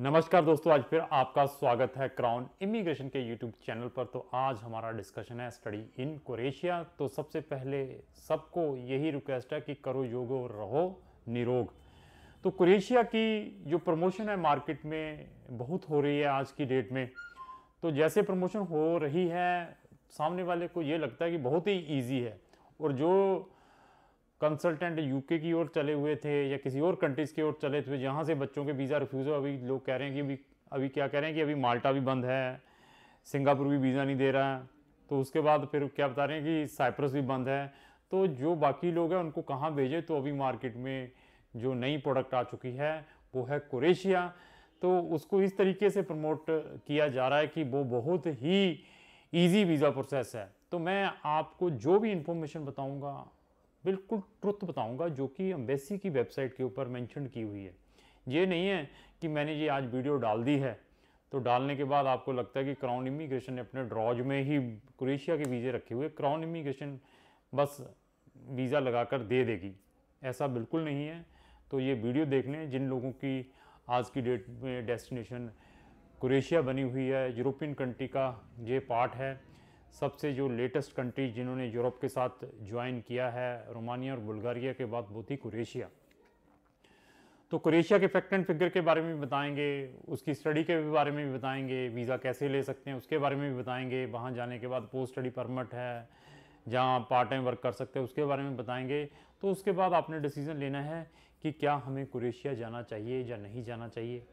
नमस्कार दोस्तों आज फिर आपका स्वागत है क्राउन इमिग्रेशन के यूट्यूब चैनल पर तो आज हमारा डिस्कशन है स्टडी इन कोरेशिया तो सबसे पहले सबको यही रिक्वेस्ट है कि करो योग और रहो निरोग तो क्रोएशिया की जो प्रमोशन है मार्केट में बहुत हो रही है आज की डेट में तो जैसे प्रमोशन हो रही है सामने वाले को ये लगता है कि बहुत ही ईजी है और जो कंसल्टेंट यूके की ओर चले हुए थे या किसी और कंट्रीज़ की ओर चले थे जहाँ से बच्चों के वीज़ा रिफ्यूज़ हो अभी लोग कह रहे हैं कि अभी अभी क्या कह रहे हैं कि अभी माल्टा भी बंद है सिंगापुर भी वीज़ा नहीं दे रहा है तो उसके बाद फिर क्या बता रहे हैं कि साइप्रस भी बंद है तो जो बाकी लोग हैं उनको कहाँ भेजें तो अभी मार्केट में जो नई प्रोडक्ट आ चुकी है वो है कुरेशिया तो उसको इस तरीके से प्रमोट किया जा रहा है कि वो बहुत ही ईजी वीज़ा प्रोसेस है तो मैं आपको जो भी इन्फॉर्मेशन बताऊँगा बिल्कुल ट्रुथ बताऊंगा जो कि एम्बेसी की वेबसाइट के ऊपर मेंशन की हुई है ये नहीं है कि मैंने ये आज वीडियो डाल दी है तो डालने के बाद आपको लगता है कि क्राउन इमिग्रेशन ने अपने ड्रॉज में ही क्रोएशिया के वीज़े रखे हुए क्राउन इमिग्रेशन बस वीज़ा लगा कर दे देगी ऐसा बिल्कुल नहीं है तो ये वीडियो देख लें जिन लोगों की आज की डेट में डेस्टिनेशन क्रोएशिया बनी हुई है यूरोपियन कंट्री का ये पार्ट है सबसे जो लेटेस्ट कंट्रीज जिन्होंने यूरोप के साथ ज्वाइन किया है रोमानिया और बुल्गारिया के बाद वो थी कुरेशिया तो कुरेशिया के फैक्ट एंड फिगर के बारे में भी बताएंगे उसकी स्टडी के भी बारे में भी बताएंगे वीज़ा कैसे ले सकते हैं उसके बारे में भी बताएंगे वहाँ जाने के बाद पोस्ट स्टडी परमिट है जहाँ पार्ट टाइम वर्क कर सकते हैं उसके बारे में बताएंगे तो उसके बाद आपने डिसीज़न लेना है कि क्या हमें कुरेशिया जाना चाहिए या नहीं जाना चाहिए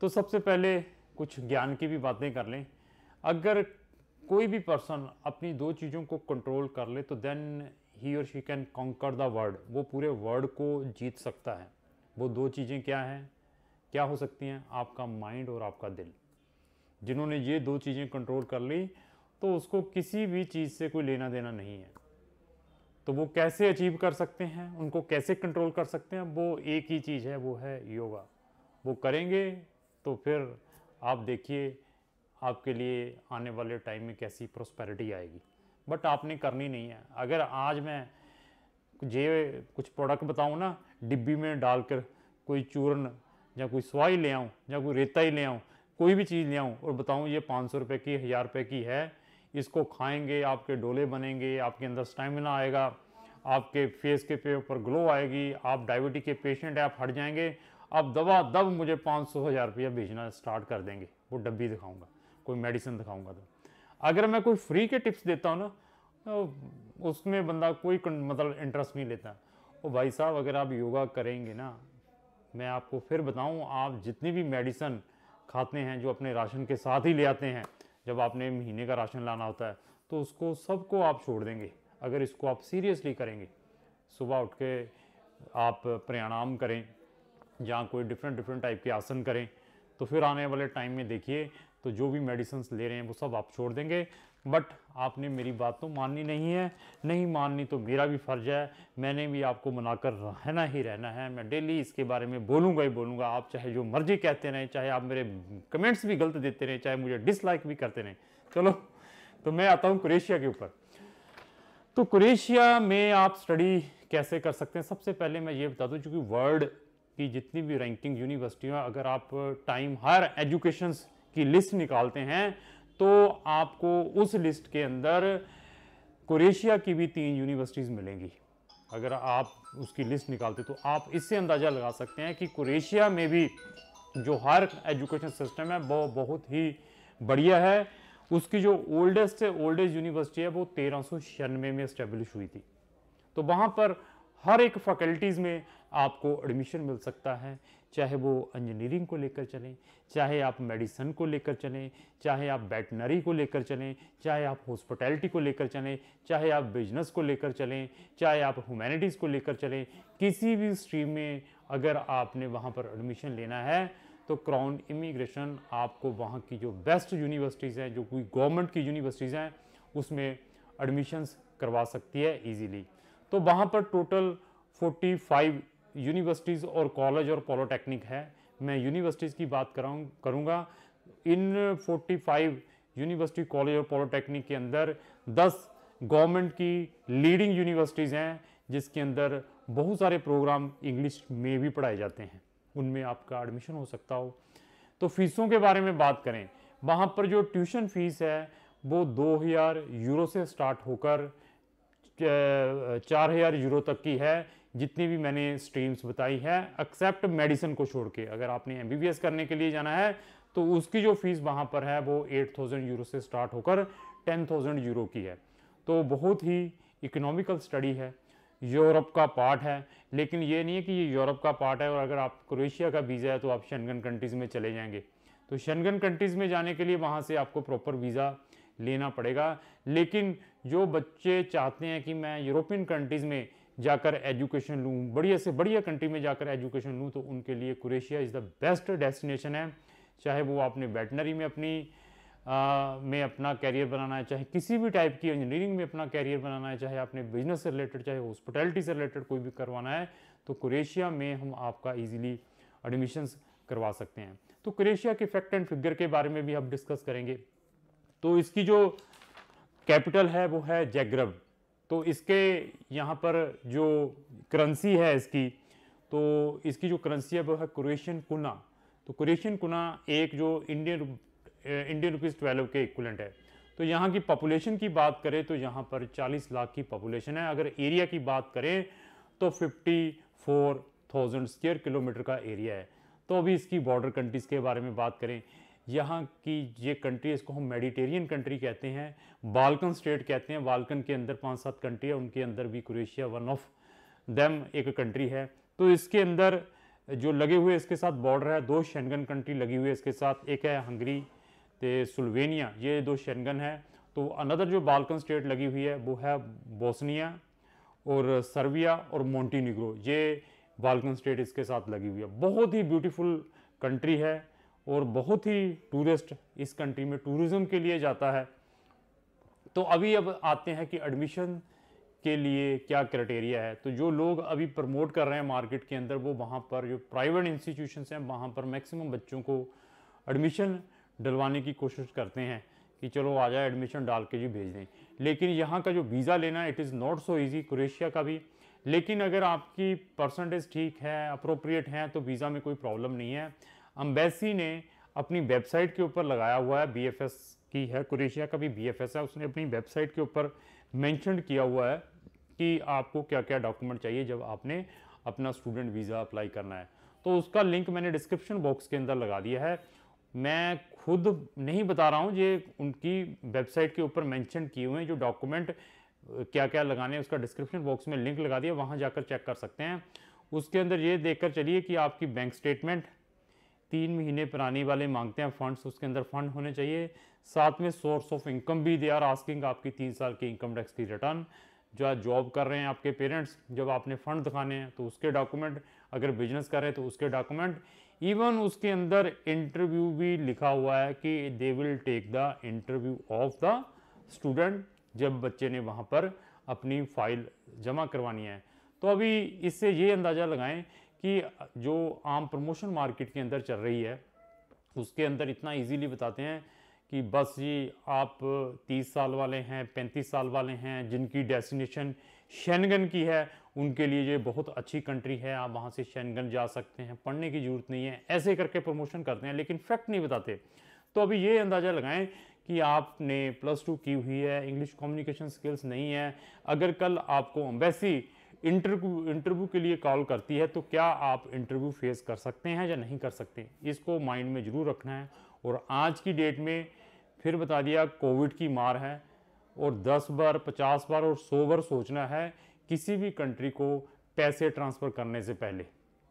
तो सबसे पहले कुछ ज्ञान की भी बातें कर लें अगर कोई भी पर्सन अपनी दो चीज़ों को कंट्रोल कर ले तो देन ही और she can conquer the world वो पूरे वर्ल्ड को जीत सकता है वो दो चीज़ें क्या हैं क्या हो सकती हैं आपका माइंड और आपका दिल जिन्होंने ये दो चीज़ें कंट्रोल कर ली तो उसको किसी भी चीज़ से कोई लेना देना नहीं है तो वो कैसे अचीव कर सकते हैं उनको कैसे कंट्रोल कर सकते हैं वो एक ही चीज़ है वो है योगा वो करेंगे तो फिर आप देखिए आपके लिए आने वाले टाइम में कैसी प्रोस्पेरिटी आएगी बट आपने करनी नहीं है अगर आज मैं जे कुछ प्रोडक्ट बताऊँ ना डिब्बी में डालकर कोई चूर्ण या कोई सवाई ले आऊँ या कोई रेता ही ले आऊँ कोई भी चीज़ ले आऊँ और बताऊँ ये पाँच सौ रुपये की हज़ार रुपये की है इसको खाएंगे आपके डोले बनेंगे आपके अंदर स्टेमिना आएगा आपके फेस के पे ऊपर ग्लो आएगी आप डायबिटीज के पेशेंट हैं आप हट जाएंगे आप दवा दब मुझे पाँच सौ हज़ार रुपया भेजना स्टार्ट कर देंगे वो डब्बी दिखाऊँगा कोई मेडिसिन दिखाऊंगा तो अगर मैं कोई फ्री के टिप्स देता हूँ ना तो उसमें बंदा कोई मतलब इंटरेस्ट नहीं लेता ओ भाई साहब अगर आप योगा करेंगे ना मैं आपको फिर बताऊँ आप जितनी भी मेडिसन खाते हैं जो अपने राशन के साथ ही ले आते हैं जब आपने महीने का राशन लाना होता है तो उसको सबको आप छोड़ देंगे अगर इसको आप सीरियसली करेंगे सुबह उठ के आप प्राणायाम करें या कोई डिफरेंट डिफरेंट टाइप के आसन करें तो फिर आने वाले टाइम में देखिए तो जो भी मेडिसिन ले रहे हैं वो सब आप छोड़ देंगे बट आपने मेरी बात तो माननी नहीं है नहीं माननी तो मेरा भी फ़र्ज है मैंने भी आपको मनाकर रहना ही रहना है मैं डेली इसके बारे में बोलूँगा ही बोलूँगा आप चाहे जो मर्ज़ी कहते रहें चाहे आप मेरे कमेंट्स भी गलत देते रहें चाहे मुझे डिसलाइक भी करते रहें चलो तो मैं आता हूँ क्रेशिया के ऊपर तो क्रोएशिया में आप स्टडी कैसे कर सकते हैं सबसे पहले मैं ये बता दूँ चूँकि वर्ल्ड की जितनी भी रैंकिंग यूनिवर्सिटियाँ अगर आप टाइम हायर एजुकेशंस की लिस्ट निकालते हैं तो आपको उस लिस्ट के अंदर कुरेशिया की भी तीन यूनिवर्सिटीज़ मिलेंगी अगर आप उसकी लिस्ट निकालते तो आप इससे अंदाज़ा लगा सकते हैं कि कुरेशिया में भी जो हर एजुकेशन सिस्टम है वो बहुत ही बढ़िया है उसकी जो ओल्डेस्ट ओल्डेस्ट यूनिवर्सिटी है वो तेरह सौ छियानवे में इस्टेब्लिश हुई थी तो वहाँ पर हर एक फैकल्टीज़ में आपको एडमिशन मिल सकता है चाहे वो इंजीनियरिंग को लेकर चलें चाहे आप मेडिसन को लेकर चलें चाहे आप वेटनरी को लेकर चलें चाहे आप हॉस्पिटैलिटी को लेकर चलें चाहे आप बिजनेस को लेकर चलें चाहे आप ह्यूमैनिटीज़ को लेकर चलें किसी भी स्ट्रीम में अगर आपने वहाँ पर एडमिशन लेना है तो क्राउन इमिग्रेशन आपको वहाँ की जो बेस्ट यूनिवर्सिटीज़ हैं जो कोई गवर्नमेंट की यूनिवर्सिटीज़ हैं उसमें एडमिशन्स करवा सकती है ईजीली तो वहाँ पर टोटल 45 यूनिवर्सिटीज़ और कॉलेज और पॉलिटेक्निक है मैं यूनिवर्सिटीज़ की बात कराऊँ करूँगा इन 45 यूनिवर्सिटी कॉलेज और पॉलिटेक्निक के अंदर 10 गवर्नमेंट की लीडिंग यूनिवर्सिटीज़ हैं जिसके अंदर बहुत सारे प्रोग्राम इंग्लिश में भी पढ़ाए जाते हैं उनमें आपका एडमिशन हो सकता हो तो फीसों के बारे में बात करें वहाँ पर जो ट्यूशन फीस है वो दो हज़ार यूरो से स्टार्ट होकर चार हज़ार यूरो तक की है जितनी भी मैंने स्ट्रीम्स बताई है एक्सेप्ट मेडिसिन को छोड़ के अगर आपने एम करने के लिए जाना है तो उसकी जो फीस वहाँ पर है वो 8000 यूरो से स्टार्ट होकर 10000 यूरो की है तो बहुत ही इकोनॉमिकल स्टडी है यूरोप का पार्ट है लेकिन ये नहीं है कि ये यूरोप का पार्ट है और अगर आप क्रोएशिया का वीज़ा है तो आप शनगन कंट्रीज़ में चले जाएंगे तो शनगन कंट्रीज़ में जाने के लिए वहाँ से आपको प्रॉपर वीज़ा लेना पड़ेगा लेकिन जो बच्चे चाहते हैं कि मैं यूरोपियन कंट्रीज़ में जाकर एजुकेशन लूँ बढ़िया से बढ़िया कंट्री में जाकर एजुकेशन लूँ तो उनके लिए Croatia is the best destination है चाहे वो आपने वेटनरी में अपनी आ, में अपना कैरियर बनाना है चाहे किसी भी टाइप की इंजीनियरिंग में अपना कैरियर बनाना है चाहे आपने बिजनेस से रिलेटेड चाहे हॉस्पिटैलिटी से रिलेटेड कोई भी करवाना है तो क्रोएशिया में हम आपका ईजिली एडमिशन्स करवा सकते हैं तो क्रोएशिया के फैक्ट एंड फिगर के बारे में भी हम डिस्कस करेंगे तो इसकी जो कैपिटल है वो है जैग्रब तो इसके यहाँ पर जो करेंसी है इसकी तो इसकी जो करेंसी है वो है क्रोएशियन कुना तो क्रोएशियन कुना एक जो इंडियन इंडियन रुपीज़ ट्वेल्व के इक्वलेंट है तो यहाँ की पॉपुलेशन की बात करें तो यहाँ पर 40 लाख की पॉपुलेशन है अगर एरिया की बात करें तो 54,000 फोर किलोमीटर का एरिया है तो अभी इसकी बॉर्डर कंट्रीज़ के बारे में बात करें यहाँ की ये कंट्री इसको हम मेडिटेरियन कंट्री कहते हैं बालकन स्टेट कहते हैं बालकन के अंदर पांच सात कंट्री है उनके अंदर भी क्रोएशिया वन ऑफ दैम एक कंट्री है तो इसके अंदर जो लगे हुए इसके साथ बॉर्डर है दो शेंगन कंट्री लगी हुई है इसके साथ एक है हंगरी तो सुलवेनिया ये दो शेंगन है तो अनदर जो बालकन स्टेट लगी हुई है वो है बोसनिया और सर्बिया और मोंटीनिग्रो ये बालकन स्टेट इसके साथ लगी हुई है बहुत ही ब्यूटीफुल कंट्री है और बहुत ही टूरिस्ट इस कंट्री में टूरिज़म के लिए जाता है तो अभी अब आते हैं कि एडमिशन के लिए क्या क्राइटेरिया है तो जो लोग अभी प्रमोट कर रहे हैं मार्केट के अंदर वो वहाँ पर जो प्राइवेट इंस्टीट्यूशंस हैं वहाँ पर मैक्सिमम बच्चों को एडमिशन डलवाने की कोशिश करते हैं कि चलो आ जाए एडमिशन डाल के जी भेज दें लेकिन यहाँ का जो वीज़ा लेना है it is not so easy Croatia का भी लेकिन अगर आपकी परसेंटेज ठीक है अप्रोप्रिएट है तो वीज़ा में कोई प्रॉब्लम नहीं है अम्बेसी ने अपनी वेबसाइट के ऊपर लगाया हुआ है बीएफएस की है क्रेशिया का भी बीएफएस है उसने अपनी वेबसाइट के ऊपर मैंशन किया हुआ है कि आपको क्या क्या डॉक्यूमेंट चाहिए जब आपने अपना स्टूडेंट वीज़ा अप्लाई करना है तो उसका लिंक मैंने डिस्क्रिप्शन बॉक्स के अंदर लगा दिया है मैं खुद नहीं बता रहा हूँ ये उनकी वेबसाइट के ऊपर मैंशन किए हुए हैं जो डॉक्यूमेंट क्या क्या लगाने हैं उसका डिस्क्रिप्शन बॉक्स में लिंक लगा दिया वहाँ जाकर चेक कर सकते हैं उसके अंदर ये देखकर चलिए कि आपकी बैंक स्टेटमेंट तीन महीने पुरानी वाले मांगते हैं फंड्स उसके अंदर फंड होने चाहिए साथ में सोर्स ऑफ इनकम भी दे आर आस्किंग आपकी तीन साल की इनकम टैक्स की रिटर्न जो आप जॉब कर रहे हैं आपके पेरेंट्स जब आपने फ़ंड दिखाने हैं तो उसके डॉक्यूमेंट अगर बिजनेस कर रहे हैं तो उसके डॉक्यूमेंट इवन उसके अंदर इंटरव्यू भी लिखा हुआ है कि they will take the interview of the student जब बच्चे ने वहाँ पर अपनी फाइल जमा करवानी है तो अभी इससे ये अंदाज़ा लगाएं कि जो आम प्रमोशन मार्केट के अंदर चल रही है उसके अंदर इतना इजीली बताते हैं कि बस जी आप 30 साल वाले हैं 35 साल वाले हैं जिनकी डेस्टिनेशन शैनगन की है उनके लिए ये बहुत अच्छी कंट्री है आप वहाँ से शैनगन जा सकते हैं पढ़ने की ज़रूरत नहीं है ऐसे करके प्रमोशन करते हैं लेकिन फैक्ट नहीं बताते तो अभी ये अंदाज़ा लगाएं कि आपने प्लस टू की हुई है इंग्लिश कम्युनिकेशन स्किल्स नहीं है अगर कल आपको अम्बेसी इंटरव्यू इंटरव्यू के लिए कॉल करती है तो क्या आप इंटरव्यू फेस कर सकते हैं या नहीं कर सकते इसको माइंड में ज़रूर रखना है और आज की डेट में फिर बता दिया कोविड की मार है और 10 बार 50 बार और 100 बार सोचना है किसी भी कंट्री को पैसे ट्रांसफ़र करने से पहले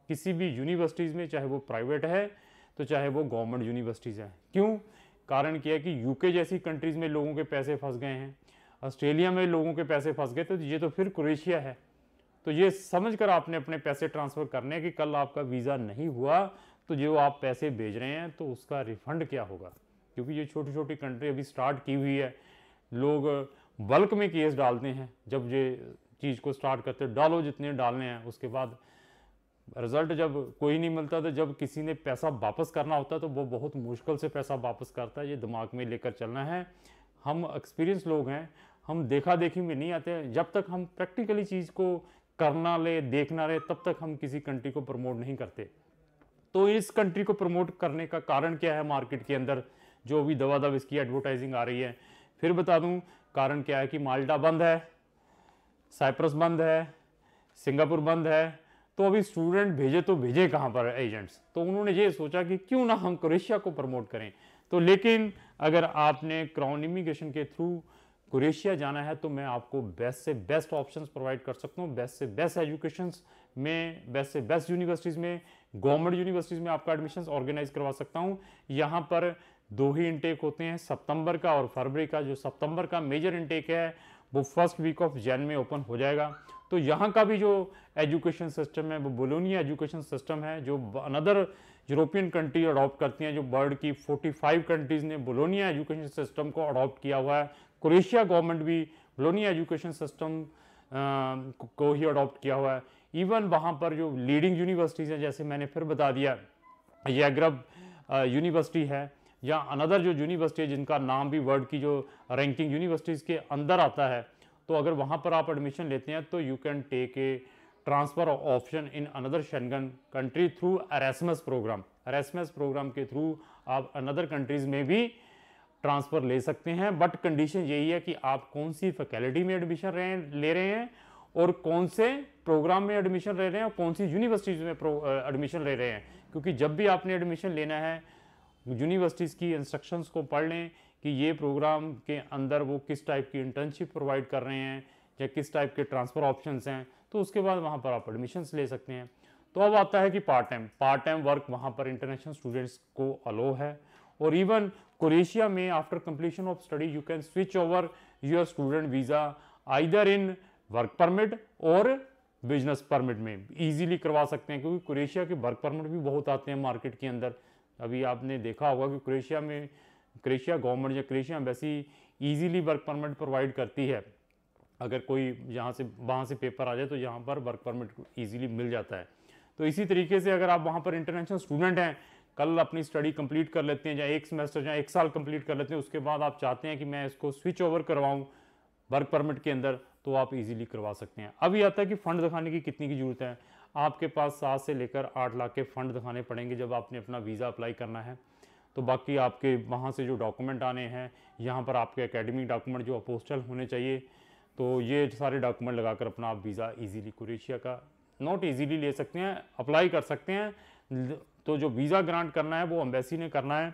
किसी भी यूनिवर्सिटीज़ में चाहे वो प्राइवेट है तो चाहे वो गवर्नमेंट यूनिवर्सिटीज़ है क्यों कारण क्या है कि यूके जैसी कंट्रीज़ में लोगों के पैसे फंस गए हैं ऑस्ट्रेलिया में लोगों के पैसे फंस गए तो ये तो फिर क्रोएशिया है तो ये समझ कर आपने अपने पैसे ट्रांसफ़र करने कि कल आपका वीज़ा नहीं हुआ तो जो आप पैसे भेज रहे हैं तो उसका रिफंड क्या होगा क्योंकि ये छोटी छोटी कंट्री अभी स्टार्ट की हुई है लोग बल्क में केस डालते हैं जब ये चीज़ को स्टार्ट करते डालो जितने डालने हैं उसके बाद रिज़ल्ट जब कोई नहीं मिलता तो जब किसी ने पैसा वापस करना होता तो वो बहुत मुश्किल से पैसा वापस करता है ये दिमाग में लेकर चलना है हम एक्सपीरियंस लोग हैं हम देखा देखी में नहीं आते जब तक हम प्रैक्टिकली चीज़ को करना ले देखना रहे तब तक हम किसी कंट्री को प्रमोट नहीं करते तो इस कंट्री को प्रमोट करने का कारण क्या है मार्केट के अंदर जो भी दवा दब इसकी एडवर्टाइजिंग आ रही है फिर बता दूं कारण क्या है कि माल्टा बंद है साइप्रस बंद है सिंगापुर बंद है तो अभी स्टूडेंट भेजे तो भेजे कहाँ पर एजेंट्स तो उन्होंने ये सोचा कि क्यों ना हम क्रोएशिया को प्रमोट करें तो लेकिन अगर आपने क्राउन इमिग्रेशन के थ्रू क्रोएशिया जाना है तो मैं आपको बेस्ट से बेस्ट ऑप्शंस प्रोवाइड कर सकता हूँ बेस्ट से बेस्ट एजुकेशन में बेस्ट से बेस्ट यूनिवर्सिटीज़ में गवर्नमेंट यूनिवर्सिटीज़ में आपका एडमिशन ऑर्गेनाइज करवा सकता हूँ यहाँ पर दो ही इनटेक होते हैं सितंबर का और फरवरी का जो सितंबर का मेजर इनटेक है वो फर्स्ट वीक ऑफ जैन में ओपन हो जाएगा तो यहाँ का भी जो एजुकेशन सिस्टम है वो बोलोनिया एजुकेशन सिस्टम है जो अनदर यूरोपियन कंट्री अडॉप्ट करती हैं जो वर्ल्ड की 45 कंट्रीज़ ने बोलोनिया एजुकेशन सिस्टम को अडॉप्ट किया हुआ है क्रोएशिया गवर्नमेंट भी बलोनिया एजुकेशन सिस्टम को ही अडॉप्ट किया हुआ है इवन वहाँ पर जो लीडिंग यूनिवर्सिटीज़ हैं जैसे मैंने फिर बता दिया यग्रब यूनिवर्सिटी है या अनदर जो यूनिवर्सिटी है जिनका नाम भी वर्ल्ड की जो रैंकिंग यूनिवर्सिटीज़ के अंदर आता है तो अगर वहाँ पर आप एडमिशन लेते हैं तो you can take a transfer option in another Schengen country through Erasmus program Erasmus program के थ्रू आप अनदर कंट्रीज़ में भी ट्रांसफ़र ले सकते हैं बट कंडीशन यही है कि आप कौन सी फैकल्टी में एडमिशन रहे ले रहे हैं और कौन से प्रोग्राम में एडमिशन ले रहे हैं और कौन सी यूनिवर्सिटीज़ में एडमिशन ले रहे हैं क्योंकि जब भी आपने एडमिशन लेना है यूनिवर्सिटीज़ की इंस्ट्रक्शंस को पढ़ लें कि ये प्रोग्राम के अंदर वो किस टाइप की इंटर्नशिप प्रोवाइड कर रहे हैं या किस टाइप के ट्रांसफ़र ऑप्शंस हैं तो उसके बाद वहाँ पर आप एडमिशन्स ले सकते हैं तो अब आता है कि part time part time work वहाँ पर इंटरनेशनल स्टूडेंट्स को अलो है और इवन क्रोएशिया में after completion of study you can switch over your student visa either in work permit और बिजनेस परमिट में इजीली करवा सकते हैं क्योंकि क्रोएशिया के वर्क परमिट भी बहुत आते हैं मार्केट के अंदर अभी आपने देखा होगा कि क्रोएशिया में क्रोएशिया गवर्नमेंट या क्रोएशिया वैसी ईजीली वर्क परमिट प्रोवाइड करती है अगर कोई यहाँ से वहाँ से पेपर आ जाए तो यहाँ पर वर्क परमिट ईजिली मिल जाता है तो इसी तरीके से अगर आप वहाँ पर इंटरनेशनल स्टूडेंट हैं कल अपनी स्टडी कंप्लीट कर लेते हैं या एक सेमेस्टर या एक साल कंप्लीट कर लेते हैं उसके बाद आप चाहते हैं कि मैं इसको स्विच ओवर करवाऊँ वर्क परमिट के अंदर तो आप इजीली करवा सकते हैं अभी आता है कि फ़ंड दिखाने की कितनी की ज़रूरत है आपके पास सात से लेकर आठ लाख के फ़ंड दिखाने पड़ेंगे जब आपने अपना वीज़ा अप्लाई करना है तो बाकी आपके वहाँ से जो डॉक्यूमेंट आने हैं यहाँ पर आपके अकेडमिक डॉक्यूमेंट जो अपोस्टल होने चाहिए तो ये सारे डॉक्यूमेंट लगाकर अपना आप वीज़ा ईजीली कुरेशिया का नॉट ईजीली ले सकते हैं अप्लाई कर सकते हैं तो जो वीज़ा ग्रांट करना है वो अम्बेसी ने करना है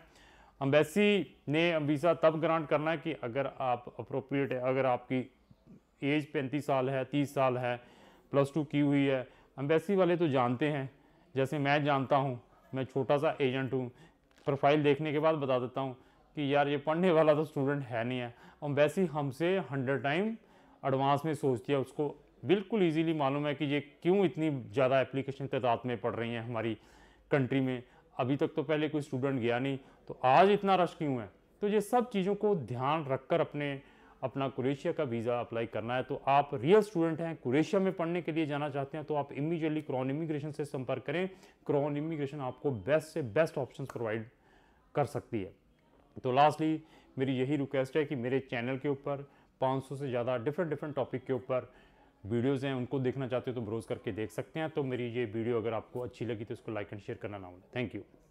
अम्बेसी ने वीज़ा तब ग्रांट करना है कि अगर आप अप्रोप्रिएट है अगर आपकी एज पैंतीस साल है तीस साल है प्लस टू की हुई है अम्बेसी वाले तो जानते हैं जैसे मैं जानता हूँ मैं छोटा सा एजेंट हूँ प्रोफाइल देखने के बाद बता देता हूँ कि यार ये पढ़ने वाला तो स्टूडेंट है नहीं है अम्बेसी हमसे हंड्रेड टाइम एडवांस में सोचती है उसको बिल्कुल इजीली मालूम है कि ये क्यों इतनी ज़्यादा एप्लीकेशन तादाद में पड़ रही हैं हमारी कंट्री में अभी तक तो पहले कोई स्टूडेंट गया नहीं तो आज इतना रश क्यों है तो ये सब चीज़ों को ध्यान रख कर अपने अपना क्रोएशिया का वीज़ा अप्लाई करना है तो आप रियल स्टूडेंट हैं क्रोएशिया में पढ़ने के लिए जाना चाहते हैं तो आप इमीजिएटली क्रॉन इमिग्रेशन से संपर्क करें क्रॉन इमिग्रेशन आपको बेस्ट से बेस्ट ऑप्शन प्रोवाइड कर सकती है तो लास्टली मेरी यही रिक्वेस्ट है कि मेरे चैनल के ऊपर 500 से ज़्यादा डिफरेंट डिफरेंट टॉपिक के ऊपर वीडियोज़ हैं उनको देखना चाहते हो तो ब्रोज़ करके देख सकते हैं तो मेरी ये वीडियो अगर आपको अच्छी लगी तो उसको लाइक एंड शेयर करना ना भूलें थैंक यू